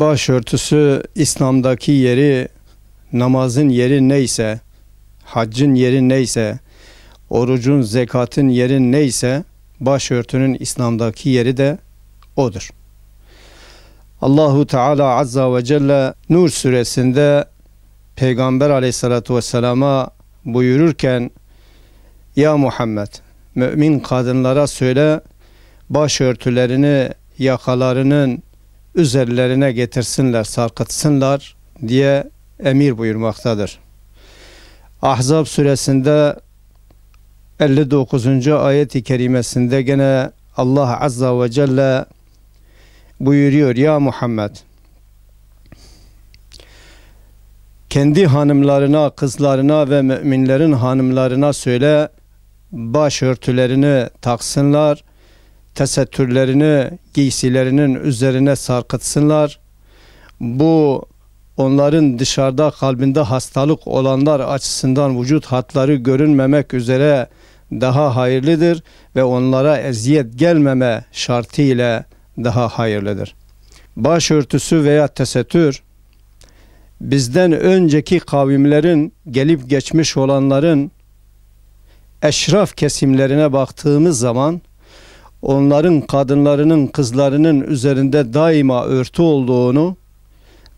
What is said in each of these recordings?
Başörtüsü İslam'daki yeri, namazın yeri neyse, haccın yeri neyse, orucun, zekatın yeri neyse, başörtünün İslam'daki yeri de odur. Allahu Teala Azza ve Celle Nur suresinde Peygamber aleyhissalatu vesselama buyururken Ya Muhammed mümin kadınlara söyle başörtülerini yakalarının üzerlerine getirsinler, sarkıtsınlar diye emir buyurmaktadır. Ahzab suresinde 59. ayet-i kerimesinde gene Allah azza ve celle buyuruyor ya Muhammed kendi hanımlarına, kızlarına ve müminlerin hanımlarına söyle başörtülerini taksınlar.'' tesettürlerini giysilerinin üzerine sarkıtsınlar. Bu onların dışarıda kalbinde hastalık olanlar açısından vücut hatları görünmemek üzere daha hayırlıdır ve onlara eziyet gelmeme şartı ile daha hayırlıdır. Başörtüsü veya tesettür bizden önceki kavimlerin gelip geçmiş olanların eşraf kesimlerine baktığımız zaman onların kadınlarının kızlarının üzerinde daima örtü olduğunu,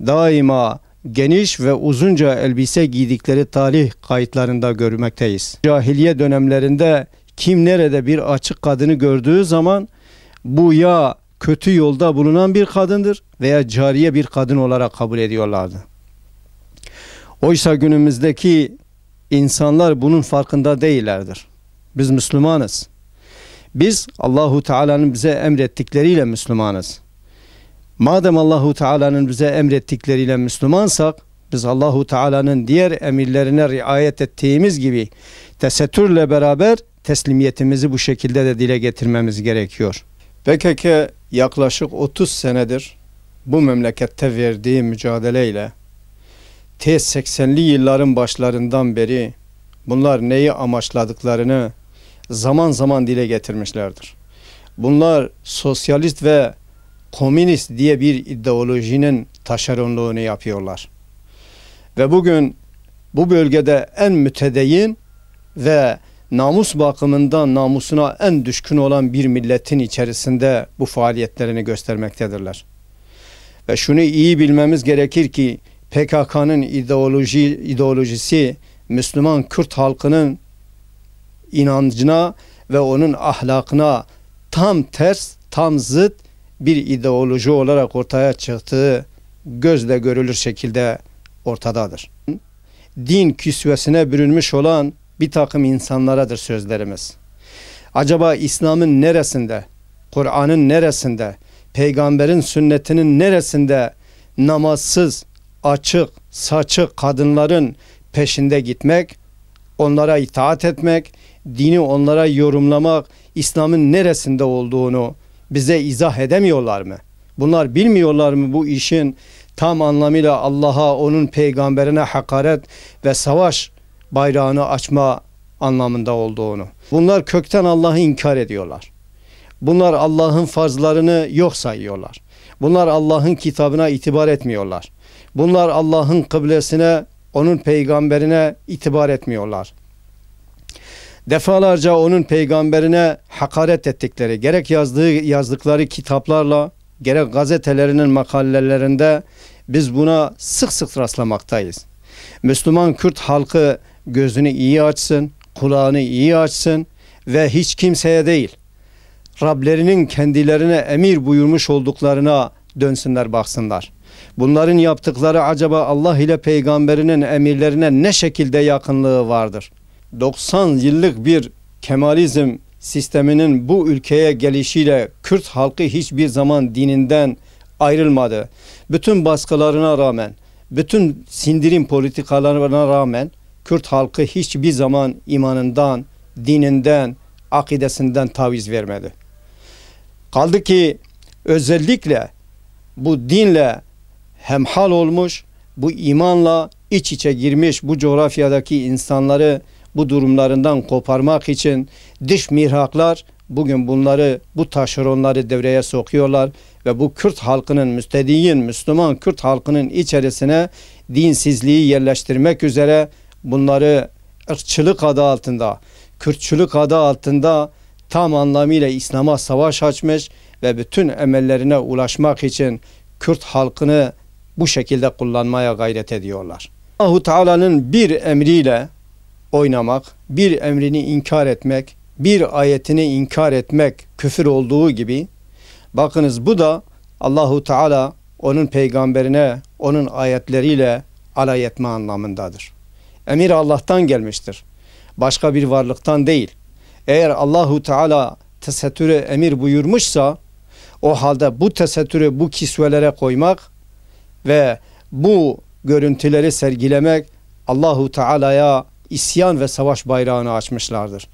daima geniş ve uzunca elbise giydikleri tarih kayıtlarında görmekteyiz. Cahiliye dönemlerinde kim nerede bir açık kadını gördüğü zaman bu ya kötü yolda bulunan bir kadındır veya cariye bir kadın olarak kabul ediyorlardı. Oysa günümüzdeki insanlar bunun farkında değillerdir. Biz Müslümanız. Biz Allahu Teala'nın bize emrettikleriyle Müslümanız. Madem Allahu Teala'nın bize emrettikleriyle Müslümansak biz Allahu Teala'nın diğer emirlerine riayet ettiğimiz gibi tesettürle beraber teslimiyetimizi bu şekilde de dile getirmemiz gerekiyor. PKK yaklaşık 30 senedir bu memlekette verdiği mücadeleyle T80'li yılların başlarından beri bunlar neyi amaçladıklarını zaman zaman dile getirmişlerdir. Bunlar sosyalist ve komünist diye bir ideolojinin taşeronluğunu yapıyorlar. Ve bugün bu bölgede en mütedeyin ve namus bakımından namusuna en düşkün olan bir milletin içerisinde bu faaliyetlerini göstermektedirler. Ve şunu iyi bilmemiz gerekir ki PKK'nın ideoloji ideolojisi Müslüman Kürt halkının inancına ve onun ahlakına tam ters, tam zıt bir ideoloji olarak ortaya çıktığı gözle görülür şekilde ortadadır. Din küsvesine bürünmüş olan bir takım insanlaradır sözlerimiz. Acaba İslam'ın neresinde, Kur'an'ın neresinde, peygamberin sünnetinin neresinde namazsız, açık, saçık kadınların peşinde gitmek, onlara itaat etmek, dini onlara yorumlamak İslam'ın neresinde olduğunu bize izah edemiyorlar mı? Bunlar bilmiyorlar mı bu işin tam anlamıyla Allah'a, onun peygamberine hakaret ve savaş bayrağını açma anlamında olduğunu. Bunlar kökten Allah'ı inkar ediyorlar. Bunlar Allah'ın farzlarını yok sayıyorlar. Bunlar Allah'ın kitabına itibar etmiyorlar. Bunlar Allah'ın kıblesine, onun peygamberine itibar etmiyorlar defalarca onun peygamberine hakaret ettikleri, gerek yazdığı yazdıkları kitaplarla, gerek gazetelerinin makalelerinde biz buna sık sık rastlamaktayız. Müslüman Kürt halkı gözünü iyi açsın, kulağını iyi açsın ve hiç kimseye değil, Rablerinin kendilerine emir buyurmuş olduklarına dönsünler baksınlar. Bunların yaptıkları acaba Allah ile peygamberinin emirlerine ne şekilde yakınlığı vardır? 90 yıllık bir Kemalizm sisteminin bu ülkeye gelişiyle Kürt halkı hiçbir zaman dininden ayrılmadı. Bütün baskılarına rağmen, bütün sindirim politikalarına rağmen Kürt halkı hiçbir zaman imanından, dininden, akidesinden taviz vermedi. Kaldı ki özellikle bu dinle hemhal olmuş, bu imanla iç içe girmiş bu coğrafyadaki insanları bu durumlarından koparmak için dış mihraklar bugün bunları bu taşeronları devreye sokuyorlar ve bu Kürt halkının müstediyin Müslüman Kürt halkının içerisine dinsizliği yerleştirmek üzere bunları ırkçılık adı altında, Kürtçülük adı altında tam anlamıyla İslam'a savaş açmış ve bütün emellerine ulaşmak için Kürt halkını bu şekilde kullanmaya gayret ediyorlar. Allahu Teala'nın bir emriyle oynamak, bir emrini inkar etmek, bir ayetini inkar etmek küfür olduğu gibi bakınız bu da Allahu Teala onun peygamberine, onun ayetleriyle alay etme anlamındadır. Emir Allah'tan gelmiştir. Başka bir varlıktan değil. Eğer Allahu Teala tesettüre emir buyurmuşsa o halde bu tesettürü bu kisvelere koymak ve bu görüntüleri sergilemek Allahu Teala'ya isyan ve savaş bayrağını açmışlardır.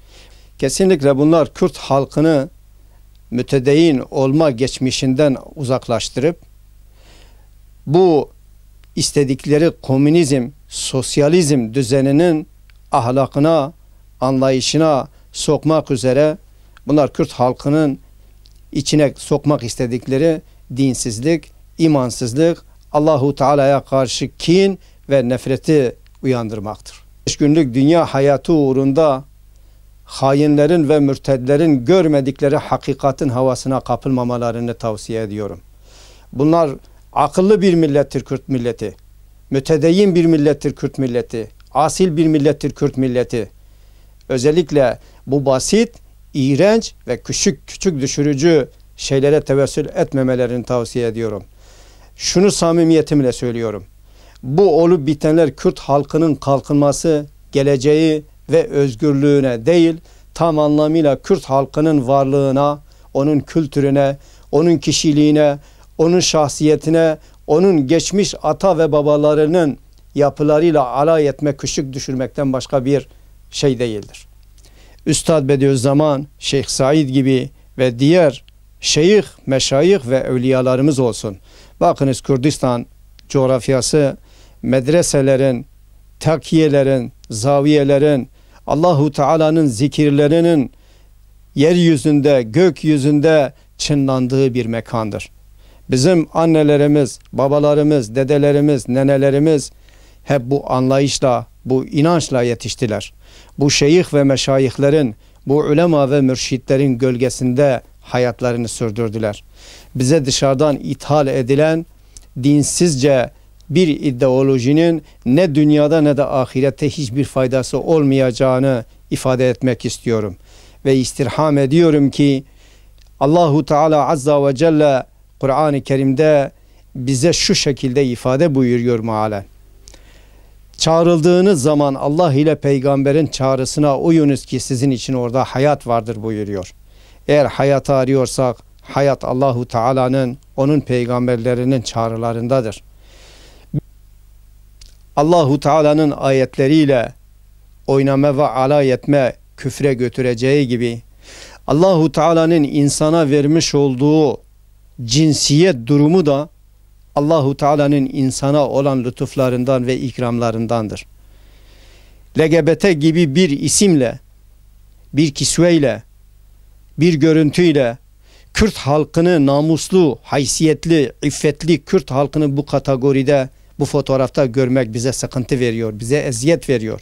Kesinlikle bunlar Kürt halkını mütedeyin olma geçmişinden uzaklaştırıp bu istedikleri komünizm, sosyalizm düzeninin ahlakına, anlayışına sokmak üzere bunlar Kürt halkının içine sokmak istedikleri dinsizlik, imansızlık, Allahu Teala'ya karşı kin ve nefreti uyandırmaktır. 5 günlük dünya hayatı uğrunda hainlerin ve mürtedlerin görmedikleri hakikatin havasına kapılmamalarını tavsiye ediyorum. Bunlar akıllı bir millettir Kürt milleti. Mütedeyyin bir millettir Kürt milleti. Asil bir millettir Kürt milleti. Özellikle bu basit, iğrenç ve küçük küçük düşürücü şeylere tevessül etmemelerini tavsiye ediyorum. Şunu samimiyetimle söylüyorum bu olup bitenler Kürt halkının kalkınması, geleceği ve özgürlüğüne değil, tam anlamıyla Kürt halkının varlığına, onun kültürüne, onun kişiliğine, onun şahsiyetine, onun geçmiş ata ve babalarının yapılarıyla alay etme, küçük düşürmekten başka bir şey değildir. Üstad Bediüzzaman, Şeyh Said gibi ve diğer şeyh, meşayih ve evliyalarımız olsun. Bakınız Kürdistan coğrafyası medreselerin, takiyelerin, zaviyelerin, Allahu Teala'nın zikirlerinin yeryüzünde, gökyüzünde çınlandığı bir mekandır. Bizim annelerimiz, babalarımız, dedelerimiz, nenelerimiz hep bu anlayışla, bu inançla yetiştiler. Bu şeyh ve meşayihlerin, bu ulema ve mürşitlerin gölgesinde hayatlarını sürdürdüler. Bize dışarıdan ithal edilen dinsizce bir ideolojinin ne dünyada ne de ahirette hiçbir faydası olmayacağını ifade etmek istiyorum. Ve istirham ediyorum ki Allahu Teala Azza ve Celle Kur'an-ı Kerim'de bize şu şekilde ifade buyuruyor mealen. Çağrıldığınız zaman Allah ile peygamberin çağrısına uyunuz ki sizin için orada hayat vardır buyuruyor. Eğer hayatı arıyorsak hayat Allahu Teala'nın onun peygamberlerinin çağrılarındadır. Allahu Teala'nın ayetleriyle oynama ve alay etme küfre götüreceği gibi Allahu Teala'nın insana vermiş olduğu cinsiyet durumu da Allahu Teala'nın insana olan lütuflarından ve ikramlarındandır. LGBT gibi bir isimle, bir kisveyle, bir görüntüyle Kürt halkını namuslu, haysiyetli, iffetli Kürt halkını bu kategoride bu fotoğrafta görmek bize sıkıntı veriyor, bize eziyet veriyor.